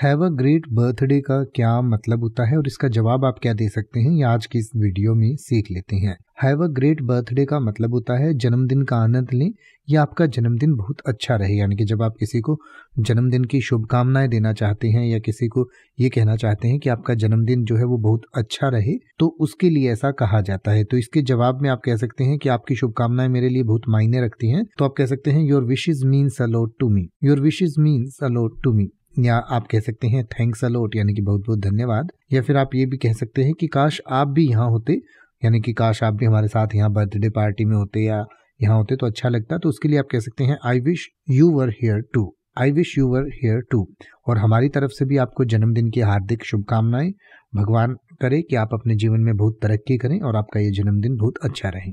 have a great birthday का क्या मतलब होता है और इसका जवाब आप क्या दे सकते हैं ये आज की इस वीडियो में सीख लेते हैं हैव अ ग्रेट बर्थडे का मतलब होता है जन्मदिन का आनंद लें या आपका जन्मदिन बहुत अच्छा रहे यानी कि जब आप किसी को जन्मदिन की शुभकामनाएं देना चाहते हैं या किसी को ये कहना चाहते हैं कि आपका जन्मदिन जो है वो बहुत अच्छा रहे तो उसके लिए ऐसा कहा जाता है तो इसके जवाब में आप कह सकते हैं कि आपकी शुभकामनाएं मेरे लिए बहुत मायने रखती हैं तो आप कह सकते हैं your wishes means a lot to me your wishes means a lot to me या आप कह सकते हैं थैंक्स अलोट यानी कि बहुत बहुत धन्यवाद या फिर आप ये भी कह सकते हैं कि काश आप भी यहाँ होते यानी कि काश आप भी हमारे साथ यहाँ बर्थडे पार्टी में होते या यहाँ होते तो अच्छा लगता तो उसके लिए आप कह सकते हैं I wish you were here too I wish you were here too और हमारी तरफ से भी आपको जन्मदिन की हार्दिक शुभकामनाएं भगवान करे कि आप अपने जीवन में बहुत तरक्की करें और आपका ये जन्मदिन बहुत अच्छा रहे